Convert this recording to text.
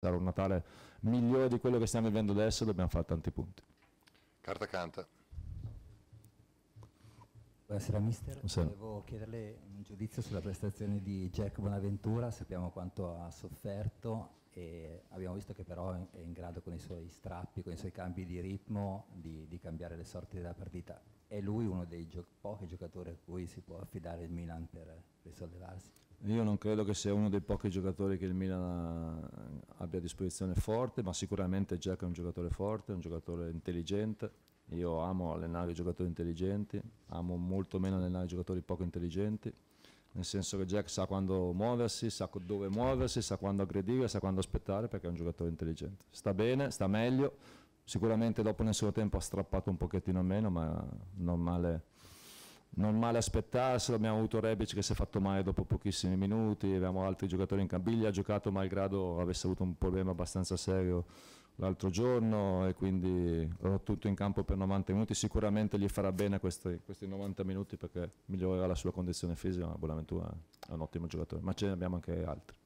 sarà un Natale migliore di quello che stiamo vivendo adesso, dobbiamo fare tanti punti. Carta canta. Buonasera mister, Buonasera. volevo chiederle un giudizio sulla prestazione di Jack Bonaventura, sappiamo quanto ha sofferto e abbiamo visto che però è in grado con i suoi strappi, con i suoi cambi di ritmo di, di cambiare le sorti della partita è lui uno dei gio pochi giocatori a cui si può affidare il Milan per risollevarsi? Io non credo che sia uno dei pochi giocatori che il Milan eh, abbia a disposizione forte, ma sicuramente Jack è un giocatore forte, un giocatore intelligente. Io amo allenare i giocatori intelligenti, amo molto meno allenare i giocatori poco intelligenti, nel senso che Jack sa quando muoversi, sa dove muoversi, sa quando aggredire, sa quando aspettare perché è un giocatore intelligente. Sta bene, sta meglio, sicuramente dopo nel suo tempo ha strappato un pochettino meno, ma non male, non male aspettarselo. Abbiamo avuto Rebic che si è fatto male dopo pochissimi minuti, abbiamo altri giocatori in Cambiglia, ha giocato malgrado avesse avuto un problema abbastanza serio l'altro giorno e quindi ho tutto in campo per 90 minuti, sicuramente gli farà bene questi, questi 90 minuti perché migliorerà la sua condizione fisica, ma Bonaventura è un ottimo giocatore, ma ce ne abbiamo anche altri.